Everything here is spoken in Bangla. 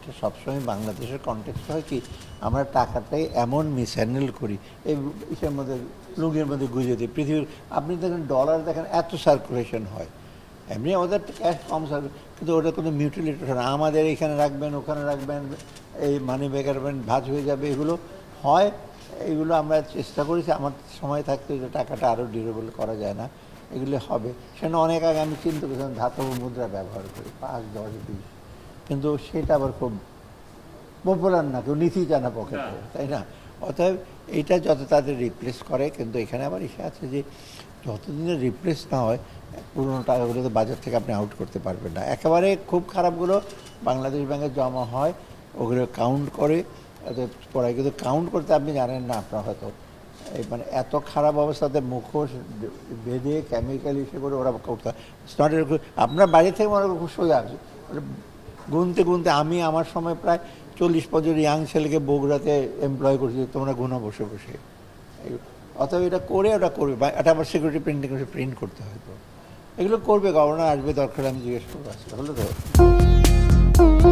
এটা সবসময় বাংলাদেশের কন্টেক্স হয় কি আমরা টাকাটাই এমন মিসহ্যান্ডেল করি এই ইসের মধ্যে লুঙ্গের মধ্যে গুজে দিই পৃথিবীর আপনি দেখেন ডলার দেখেন এত সার্কুলেশন হয় এমনি আমাদের ক্যাশ কম সার্ক কিন্তু ওটা কোনো মিউটিলেটেড হয় না আমাদের এখানে রাখবেন ওখানে রাখবেন এই মানি ব্যাগারবেন ভাজ হয়ে যাবে এগুলো হয় এগুলো আমরা চেষ্টা করেছি আমার সময় থাকতে যে টাকাটা আরও ডিউরেবল করা যায় না এগুলো হবে সেটা অনেক আগে আমি চিন্তা করেছিলাম ধাতব মুদ্রা ব্যবহার করি পাঁচ দশ বিশ কিন্তু সেটা আবার খুব পপুলার না কেউ নীতি জানা পকেটে হ্যাঁ। তাই না অতএব এটা যত তাদের রিপ্লেস করে কিন্তু এখানে আবার ইসে আছে যে যতদিনের রিপ্লেস না হয় পুরোনো টাকাগুলো তো বাজার থেকে আপনি আউট করতে পারবেন না একেবারে খুব খারাপগুলো বাংলাদেশ ব্যাংকে জমা হয় ওগুলো কাউন্ট করে পরে কিন্তু কাউন্ট করতে আপনি জানেন না আপনার হয়তো মানে এত খারাপ অবস্থাতে মুখোশ বেঁধে কেমিক্যাল ইসে করে ওরা করতে আপনার বাড়ি থেকে মনে খুব সোজা আছে গুনতে গুনতে আমি আমার সময় প্রায় চল্লিশ বছর ইয়াং ছেলেকে বগুড়াতে এমপ্লয় করছি তোমরা গুনো বসে বসে অথবা এটা করে ওটা করবে বা এটা আমার সিকিউরিটি প্রিন্টিং করে প্রিন্ট করতে হয়তো এগুলো করবে গভর্নর আসবে দরকার আমি জিজ্ঞেস করবো আসলে হলো তো